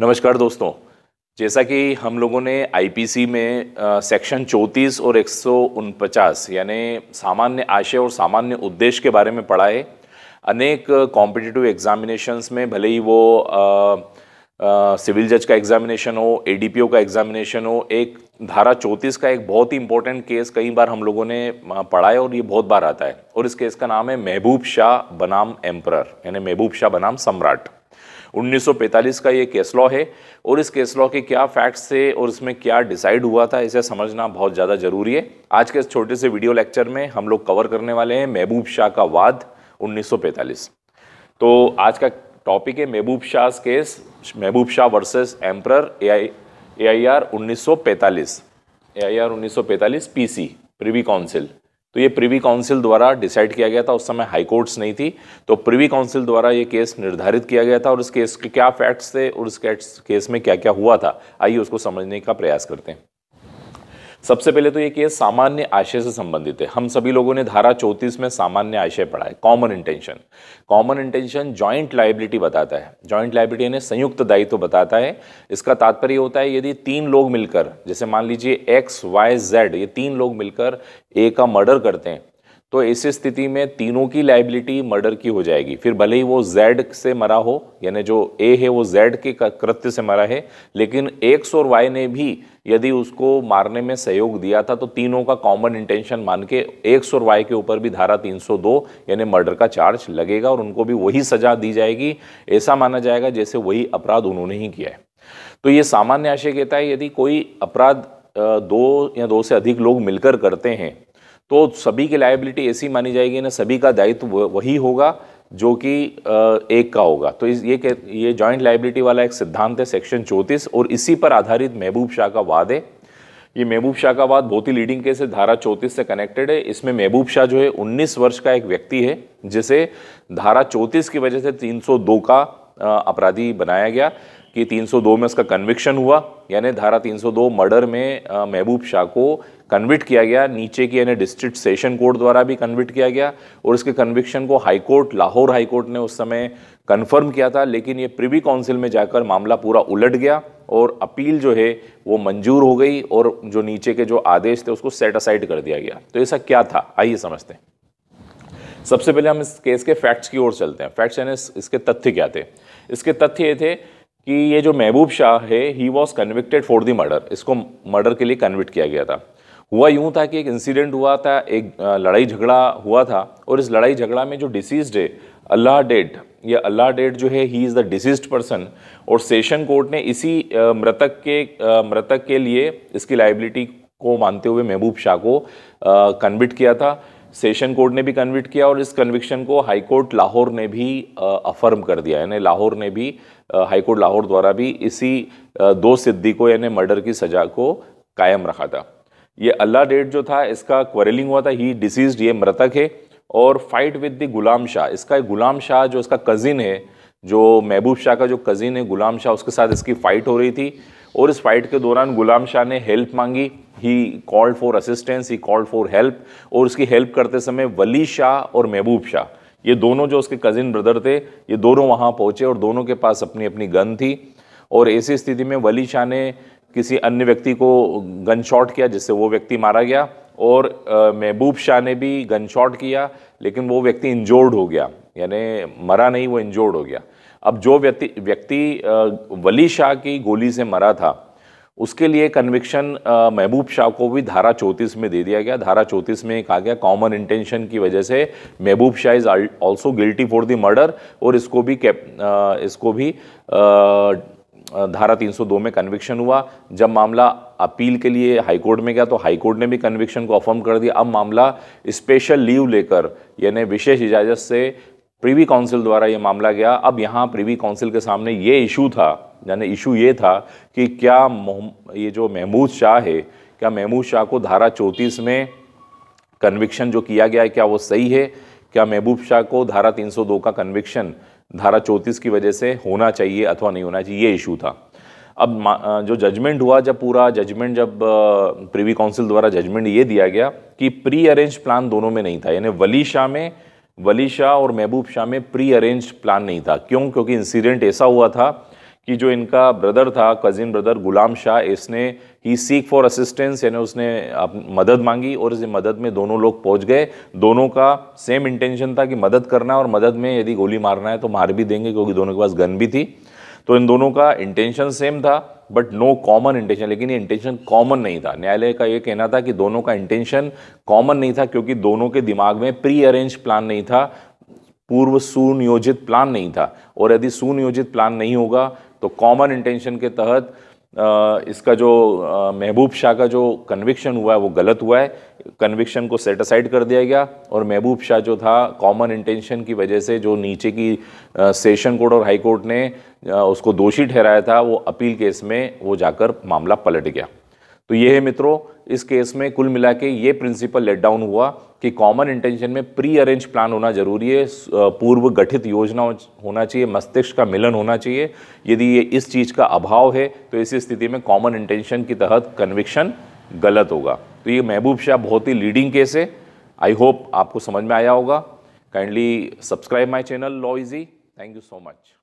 नमस्कार दोस्तों जैसा कि हम लोगों ने आईपीसी में आ, सेक्शन 34 और एक यानी सामान्य आशय और सामान्य उद्देश्य के बारे में पढ़ा है अनेक कॉम्पिटिटिव एग्जामिनेशंस में भले ही वो सिविल जज का एग्जामिनेशन हो एडीपीओ का एग्जामिनेशन हो एक धारा 34 का एक बहुत ही इंपॉर्टेंट केस कई बार हम लोगों ने पढ़ा है और ये बहुत बार आता है और इस केस का नाम है महबूब शाह बनाम एम्प्रर यानी महबूब शाह बनाम सम्राट 1945 का ये केस लॉ है और इस केस लॉ के क्या फैक्ट्स थे और इसमें क्या डिसाइड हुआ था इसे समझना बहुत ज़्यादा ज़रूरी है आज के इस छोटे से वीडियो लेक्चर में हम लोग कवर करने वाले हैं महबूब शाह का वाद 1945 तो आज का टॉपिक है महबूब Shah case Mahboob Shah versus emperor A I A I R उन्नीस सौ पैंतालीस ए आई आर उन्नीस सौ पैंतालीस पी सी प्रिवी काउंसिल तो ये प्रिवी काउंसिल द्वारा डिसाइड किया गया था उस समय हाई कोर्ट्स नहीं थी तो प्रिवी काउंसिल द्वारा ये केस निर्धारित किया गया था और इस केस के क्या फैक्ट्स थे और इस केस में क्या क्या हुआ था आइए उसको समझने का प्रयास करते हैं सबसे पहले तो ये केस सामान्य आशय से संबंधित है हम सभी लोगों ने धारा चौंतीस में सामान्य आशय पढ़ा है common intention common intention joint liability बताता है जॉइंट लाइबिलिटी ने संयुक्त दायित्व तो बताता है इसका तात्पर्य होता है यदि तीन लोग मिलकर जैसे मान लीजिए एक्स वाई जेड ये तीन लोग मिलकर ए का मर्डर करते हैं तो इस स्थिति में तीनों की लाइबिलिटी मर्डर की हो जाएगी फिर भले ही वो जेड से मरा हो यानी जो ए है वो जेड के कृत्य से मरा है लेकिन एक्स और वाई ने भी यदि उसको मारने में सहयोग दिया था तो तीनों का कॉमन इंटेंशन मान के एक्स और वाई के ऊपर भी धारा 302 यानी मर्डर का चार्ज लगेगा और उनको भी वही सजा दी जाएगी ऐसा माना जाएगा जैसे वही अपराध उन्होंने ही किया है तो ये सामान्य आशय कहता है यदि कोई अपराध दो या दो से अधिक लोग मिलकर करते हैं तो सभी की लाइबिलिटी ऐसी मानी जाएगी ना सभी का दायित्व वही होगा जो कि एक का होगा तो इस ये ये जॉइंट लाइबिलिटी वाला एक सिद्धांत है सेक्शन चौंतीस और इसी पर आधारित महबूब शाह का वाद है ये महबूब शाह का वाद बहुत ही लीडिंग केस है धारा चौंतीस से कनेक्टेड है इसमें महबूब शाह जो है 19 वर्ष का एक व्यक्ति है जिसे धारा चौंतीस की वजह से 302 का अपराधी बनाया गया कि 302 में उसका कन्विक्शन हुआ यानी धारा 302 मर्डर में महबूब शाह को कन्विट किया गया नीचे की यानी डिस्ट्रिक्ट सेशन कोर्ट द्वारा भी कन्विट किया गया और इसके कन्विक्शन को हाईकोर्ट लाहौर हाईकोर्ट ने उस समय कन्फर्म किया था लेकिन ये प्रिवी काउंसिल में जाकर मामला पूरा उलट गया और अपील जो है वो मंजूर हो गई और जो नीचे के जो आदेश थे उसको सेट असाइड कर दिया गया तो ऐसा क्या था आइए समझते हैं सबसे पहले हम इस केस के फैक्ट्स की ओर चलते हैं फैक्ट्स यानी इसके तथ्य क्या थे इसके तथ्य ये थे कि ये जो महबूब शाह है he was convicted for the murder इसको मर्डर के लिए कन्विक्ट किया गया था हुआ यूँ था कि एक इंसिडेंट हुआ था एक लड़ाई झगड़ा हुआ था और इस लड़ाई झगड़ा में जो डिसीज है अल्लाह डेड या अल्लाह डेड जो है he is the deceased person और सेशन कोर्ट ने इसी मृतक के मृतक के लिए इसकी लाइबिलिटी को मानते हुए महबूब शाह को कन्विट किया था सेशन कोर्ट ने भी कन्विट किया और इस कन्विक्शन को हाई कोर्ट लाहौर ने भी अफर्म कर दिया यानी लाहौर ने भी हाई कोर्ट लाहौर द्वारा भी इसी दो सिद्धि को यानी मर्डर की सज़ा को कायम रखा था ये अल्लाह डेट जो था इसका क्वरलिंग हुआ था ही डिसीज ये मृतक है और fight with the Ghulam Shah इसका गुलाम शाह जो इसका कज़िन है जो महबूब शाह का जो कज़िन है गुलाम शाह उसके साथ इसकी फ़ाइट हो रही थी और इस फाइट के दौरान गुलाम शाह ने हेल्प मांगी he called for assistance he called for help और उसकी हेल्प करते समय वली शाह और महबूब शाह ये दोनों जो उसके कज़िन ब्रदर थे ये दोनों वहाँ पहुँचे और दोनों के पास अपनी अपनी गन थी और ऐसी स्थिति में वली शाह ने किसी अन्य व्यक्ति को गन शॉट किया जिससे वो व्यक्ति मारा गया और महबूब शाह ने भी गन शॉट किया लेकिन वो व्यक्ति इंजोर्ड हो गया यानी मरा नहीं वो इंजोर्ड हो गया अब जो व्यक्ति व्यक्ति वली शाह की गोली से मरा था उसके लिए कन्विक्शन महबूब शाह को भी धारा चौंतीस में दे दिया गया धारा चौंतीस में कहा गया कॉमन इंटेंशन की वजह से Mahboob Shah is also guilty for the murder और इसको भी कैप इसको भी आ, धारा 302 में कन्विक्शन हुआ जब मामला अपील के लिए हाईकोर्ट में गया तो हाईकोर्ट ने भी कन्विक्शन को अफर्म कर दिया अब मामला स्पेशल लीव लेकर यानी विशेष इजाज़त से प्रीवी काउंसिल द्वारा ये मामला गया अब यहाँ प्रीवी काउंसिल के सामने ये इशू था यानी इशू ये था कि क्या ये जो महमूद शाह है क्या महमूद शाह को धारा चौंतीस में कन्विक्शन जो किया गया है क्या वो सही है क्या महबूब शाह को धारा 302 का कन्विक्शन धारा चौंतीस की वजह से होना चाहिए अथवा नहीं होना चाहिए ये इशू था अब जो जजमेंट हुआ जब पूरा जजमेंट जब प्रीवी काउंसिल द्वारा जजमेंट ये दिया गया कि प्री अरेंज प्लान दोनों में नहीं था यानी वली शाह में वली शाह और महबूब शाह में प्री अरेंज प्लान नहीं था क्यों क्योंकि इंसिडेंट ऐसा हुआ था कि जो इनका ब्रदर था कज़िन ब्रदर गुलाम शाह इसने ही सीक फॉर असिस्टेंस यानी उसने मदद मांगी और इस मदद में दोनों लोग पहुंच गए दोनों का सेम इंटेंशन था कि मदद करना है और मदद में यदि गोली मारना है तो मार भी देंगे क्योंकि दोनों के पास गन भी थी तो इन दोनों का इंटेंशन सेम था बट नो कॉमन इंटेंशन लेकिन ये इंटेंशन कॉमन नहीं था न्यायालय का ये कहना था कि दोनों का इंटेंशन कॉमन नहीं था क्योंकि दोनों के दिमाग में प्री अरेंज प्लान नहीं था पूर्व सुनियोजित प्लान नहीं था और यदि सुनियोजित प्लान नहीं होगा तो कॉमन इंटेंशन के तहत इसका जो महबूब शाह का जो कन्विक्शन हुआ है वो गलत हुआ है कन्विक्शन को सेट असाइड कर दिया गया और महबूब शाह जो था कॉमन इंटेंशन की वजह से जो नीचे की सेशन कोर्ट और हाई कोर्ट ने उसको दोषी ठहराया था वो अपील केस में वो जाकर मामला पलट गया तो ये है मित्रों इस केस में कुल मिला के ये प्रिंसिपल लेट डाउन हुआ कि कॉमन इंटेंशन में प्री अरेंज प्लान होना जरूरी है पूर्व गठित योजना होना चाहिए मस्तिष्क का मिलन होना चाहिए यदि ये इस चीज़ का अभाव है तो इस स्थिति में कॉमन इंटेंशन के तहत कन्विक्शन गलत होगा तो ये महबूब शाह बहुत ही लीडिंग केस है आई होप आपको समझ में आया होगा kindly subscribe my channel law easy thank you so much